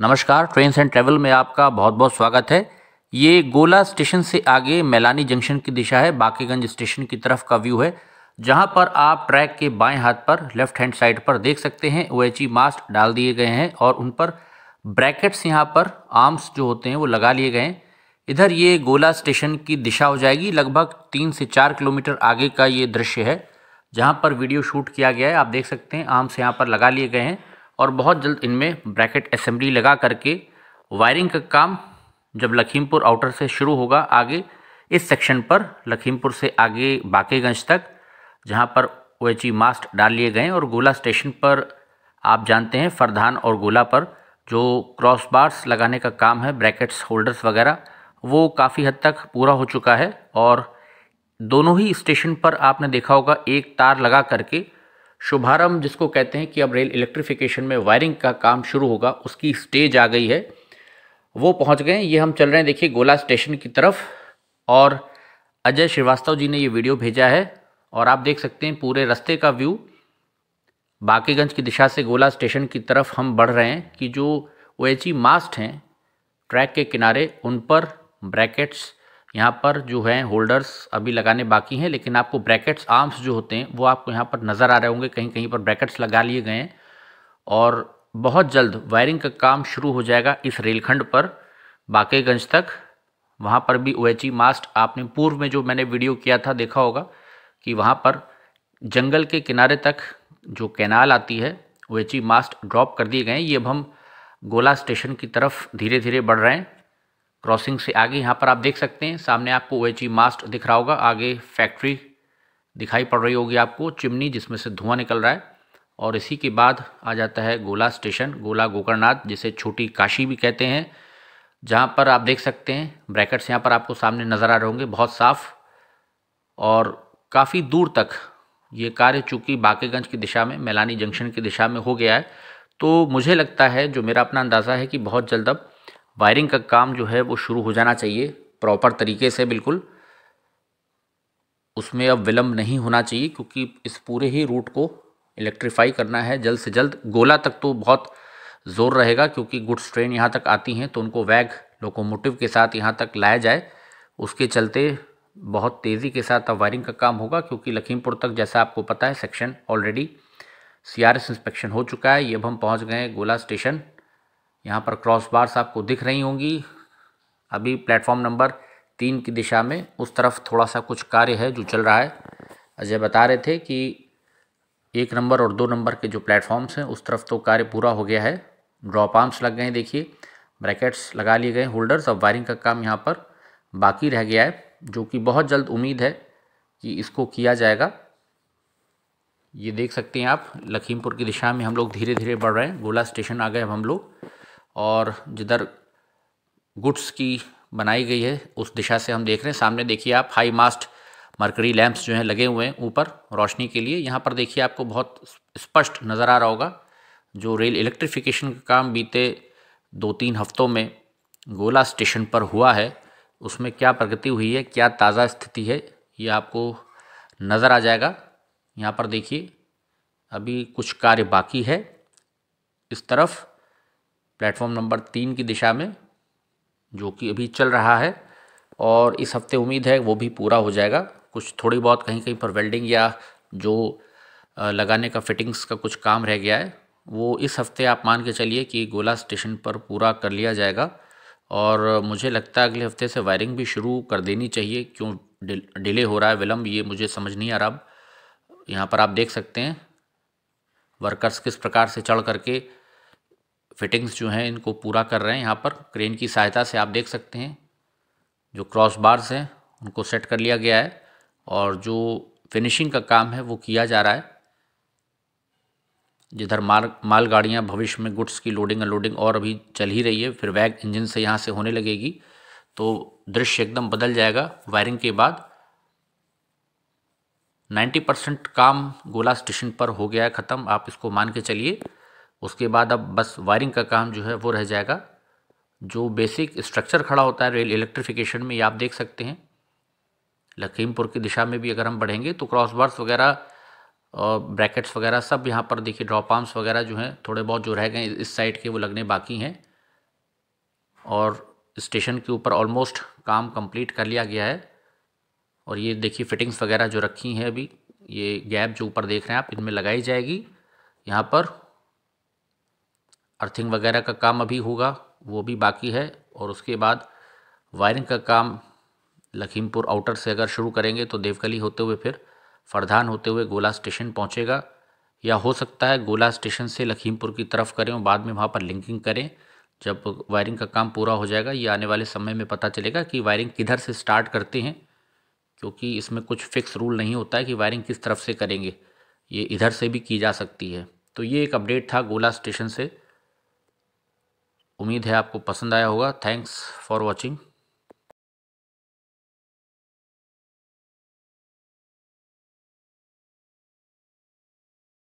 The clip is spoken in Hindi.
नमस्कार ट्रेन एंड ट्रेवल में आपका बहुत बहुत स्वागत है ये गोला स्टेशन से आगे मैलानी जंक्शन की दिशा है बाकीगंज स्टेशन की तरफ का व्यू है जहां पर आप ट्रैक के बाएं हाथ पर लेफ्ट हैंड साइड पर देख सकते हैं ओ एच e मास्ट डाल दिए गए हैं और उन पर ब्रैकेट्स यहाँ पर आर्म्स जो होते हैं वो लगा लिए गए हैं इधर ये गोला स्टेशन की दिशा हो जाएगी लगभग तीन से चार किलोमीटर आगे का ये दृश्य है जहाँ पर वीडियो शूट किया गया है आप देख सकते हैं आर्म्स यहाँ पर लगा लिए गए हैं और बहुत जल्द इनमें ब्रैकेट असेंबली लगा करके वायरिंग का काम जब लखीमपुर आउटर से शुरू होगा आगे इस सेक्शन पर लखीमपुर से आगे बाकेगंज तक जहाँ पर ओ मास्ट डाल लिए गए और गोला स्टेशन पर आप जानते हैं फरधान और गोला पर जो क्रॉस बार्स लगाने का काम है ब्रैकेट्स होल्डर्स वगैरह वो काफ़ी हद तक पूरा हो चुका है और दोनों ही स्टेशन पर आपने देखा होगा एक तार लगा करके शुभारंभ जिसको कहते हैं कि अब रेल इलेक्ट्रिफिकेशन में वायरिंग का काम शुरू होगा उसकी स्टेज आ गई है वो पहुंच गए ये हम चल रहे हैं देखिए गोला स्टेशन की तरफ और अजय श्रीवास्तव जी ने ये वीडियो भेजा है और आप देख सकते हैं पूरे रास्ते का व्यू बाकीगंज की दिशा से गोला स्टेशन की तरफ हम बढ़ रहे हैं कि जो ओ मास्ट e हैं ट्रैक के किनारे उन पर ब्रैकेट्स यहाँ पर जो है होल्डर्स अभी लगाने बाकी हैं लेकिन आपको ब्रैकेट्स आर्म्स जो होते हैं वो आपको यहाँ पर नज़र आ रहे होंगे कहीं कहीं पर ब्रैकेट्स लगा लिए गए हैं और बहुत जल्द वायरिंग का काम शुरू हो जाएगा इस रेलखंड पर बाकेगंज तक वहाँ पर भी ओ मास्ट e आपने पूर्व में जो मैंने वीडियो किया था देखा होगा कि वहाँ पर जंगल के किनारे तक जो कैनाल आती है ओ मास्ट ड्रॉप कर दिए गए ये अब हम गोला स्टेशन की तरफ धीरे धीरे बढ़ रहे हैं क्रॉसिंग से आगे यहाँ पर आप देख सकते हैं सामने आपको ओ एच मास्ट दिख रहा होगा आगे फैक्ट्री दिखाई पड़ रही होगी आपको चिमनी जिसमें से धुआं निकल रहा है और इसी के बाद आ जाता है गोला स्टेशन गोला गोकर्णनाथ जिसे छोटी काशी भी कहते हैं जहाँ पर आप देख सकते हैं ब्रैकेट्स यहाँ पर आपको सामने नज़र आ रहे होंगे बहुत साफ़ और काफ़ी दूर तक ये कार्य चूँकि बाकेगंज की दिशा में मैलानी जंक्शन की दिशा में हो गया है तो मुझे लगता है जो मेरा अपना अंदाज़ा है कि बहुत जल्द अब वायरिंग का काम जो है वो शुरू हो जाना चाहिए प्रॉपर तरीके से बिल्कुल उसमें अब विलम्ब नहीं होना चाहिए क्योंकि इस पूरे ही रूट को इलेक्ट्रीफाई करना है जल्द से जल्द गोला तक तो बहुत ज़ोर रहेगा क्योंकि गुड्स ट्रेन यहाँ तक आती हैं तो उनको वैग लोकोमोटिव के साथ यहाँ तक लाया जाए उसके चलते बहुत तेज़ी के साथ अब वायरिंग का काम होगा क्योंकि लखीमपुर तक जैसा आपको पता है सेक्शन ऑलरेडी सीआरएस इंस्पेक्शन हो चुका है ये अब हम पहुँच गए गोला स्टेशन यहाँ पर क्रॉस बार्स आपको दिख रही होंगी अभी प्लेटफॉर्म नंबर तीन की दिशा में उस तरफ थोड़ा सा कुछ कार्य है जो चल रहा है अजय बता रहे थे कि एक नंबर और दो नंबर के जो प्लेटफॉर्म्स हैं उस तरफ तो कार्य पूरा हो गया है ड्रॉप आर्म्स लग गए देखिए ब्रैकेट्स लगा लिए गए होल्डर्स और वायरिंग का काम यहाँ पर बाकी रह गया है जो कि बहुत जल्द उम्मीद है कि इसको किया जाएगा ये देख सकते हैं आप लखीमपुर की दिशा में हम लोग धीरे धीरे बढ़ रहे हैं गोला स्टेशन आ गए अब हम लोग और जिधर गुड्स की बनाई गई है उस दिशा से हम देख रहे हैं सामने देखिए आप हाई मास्ट मरकरी लैंप्स जो हैं लगे हुए हैं ऊपर रोशनी के लिए यहाँ पर देखिए आपको बहुत स्पष्ट नज़र आ रहा होगा जो रेल इलेक्ट्रिफिकेशन का काम बीते दो तीन हफ्तों में गोला स्टेशन पर हुआ है उसमें क्या प्रगति हुई है क्या ताज़ा स्थिति है ये आपको नज़र आ जाएगा यहाँ पर देखिए अभी कुछ कार्य बाकी है इस तरफ प्लेटफॉर्म नंबर तीन की दिशा में जो कि अभी चल रहा है और इस हफ्ते उम्मीद है वो भी पूरा हो जाएगा कुछ थोड़ी बहुत कहीं कहीं पर वेल्डिंग या जो लगाने का फिटिंग्स का कुछ काम रह गया है वो इस हफ्ते आप मान के चलिए कि गोला स्टेशन पर पूरा कर लिया जाएगा और मुझे लगता है अगले हफ्ते से वायरिंग भी शुरू कर देनी चाहिए क्यों डिले हो रहा है विलम्ब ये मुझे समझ नहीं आ रहा यहाँ पर आप देख सकते हैं वर्कर्स किस प्रकार से चढ़ करके फिटिंग्स जो हैं इनको पूरा कर रहे हैं यहाँ पर क्रेन की सहायता से आप देख सकते हैं जो क्रॉस बार्स हैं उनको सेट कर लिया गया है और जो फिनिशिंग का काम है वो किया जा रहा है जिधर माल मालगाड़ियाँ भविष्य में गुड्स की लोडिंग अनलोडिंग और अभी चल ही रही है फिर वैग इंजन से यहाँ से होने लगेगी तो दृश्य एकदम बदल जाएगा वायरिंग के बाद 90 परसेंट काम गोला स्टेशन पर हो गया है ख़त्म आप इसको मान के चलिए उसके बाद अब बस वायरिंग का काम जो है वो रह जाएगा जो बेसिक स्ट्रक्चर खड़ा होता है रेल इलेक्ट्रिफिकेशन में ये आप देख सकते हैं लखीमपुर की दिशा में भी अगर हम बढ़ेंगे तो क्रॉस बार्स वगैरह और ब्रैकेट्स वगैरह सब यहाँ पर देखिए ड्रॉप आर्म्स वगैरह जो हैं थोड़े बहुत जो रह गए इस साइड के वो लगने बाकी हैं और स्टेशन के ऊपर ऑलमोस्ट काम कंप्लीट कर लिया गया है और ये देखिए फिटिंग्स वगैरह जो रखी हैं अभी ये गैप जो ऊपर देख रहे हैं आप इनमें लगाई जाएगी यहाँ पर अर्थिंग वगैरह का काम अभी होगा वो भी बाकी है और उसके बाद वायरिंग का काम लखीमपुर आउटर से अगर शुरू करेंगे तो देवकली होते हुए फिर फरधान होते हुए गोला स्टेशन पहुंचेगा या हो सकता है गोला स्टेशन से लखीमपुर की तरफ करें और बाद में वहाँ पर लिंकिंग करें जब वायरिंग का काम पूरा हो जाएगा ये आने वाले समय में पता चलेगा कि वायरिंग किधर से स्टार्ट करते हैं क्योंकि इसमें कुछ फिक्स रूल नहीं होता है कि वायरिंग किस तरफ से करेंगे ये इधर से भी की जा सकती है तो ये एक अपडेट था गोला स्टेशन से उम्मीद है आपको पसंद आया होगा थैंक्स फॉर वॉचिंग